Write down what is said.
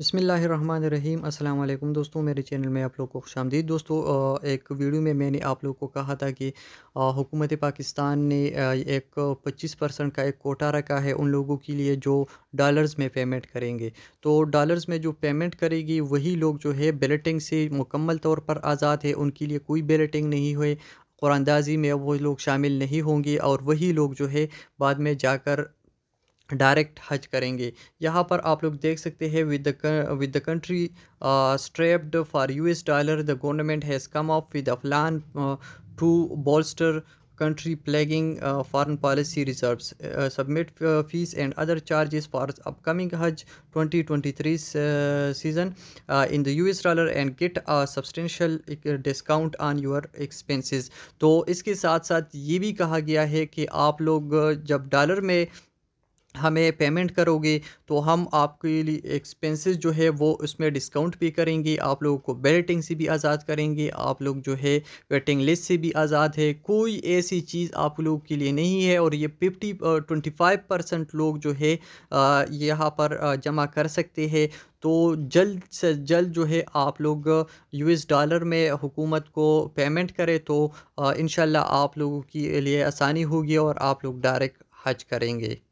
बसमीम् अल्लाम दोस्तों मेरे चैनल में आप लोग को खुश आमदीद दोस्तों एक वीडियो में मैंने आप लोग को कहा था कि हुकूमत पाकिस्तान ने एक 25 परसेंट का एक कोटा रखा है उन लोगों के लिए जो डॉलर्स में पेमेंट करेंगे तो डॉलर्स में जो पेमेंट करेगी वही लोग जो है बेलेटिंग से मुकम्मल तौर पर आज़ाद है उनके लिए कोई बेलेटिंग नहीं हुए कुरानदाजी में वो लोग शामिल नहीं होंगे और वही लोग जो है बाद में जाकर डायरेक्ट हज करेंगे यहाँ पर आप लोग देख सकते हैं with with the country strapped for US dollar the government has come up with a plan to bolster country flagging foreign policy reserve submit fees and other charges for upcoming Hajj 2023 season in the US dollar and get a substantial discount on your expenses तो इसके साथ साथ ये भी कहा गया है कि आप लोग जब डॉलर में हमें पेमेंट करोगे तो हम आपके लिए एक्सपेंसेस जो है वो उसमें डिस्काउंट भी करेंगे आप लोगों को बैलेटिंग से भी आज़ाद करेंगे आप लोग जो है वेटिंग लिस्ट से भी आज़ाद है कोई ऐसी चीज़ आप लोग के लिए नहीं है और ये फिफ्टी ट्वेंटी फाइव परसेंट लोग जो है यहाँ पर जमा कर सकते हैं तो जल्द से जल्द जो है आप लोग यूएस डॉलर में हुकूमत को पेमेंट करें तो इन आप लोगों के लिए आसानी होगी और आप लोग डायरेक्ट हज करेंगे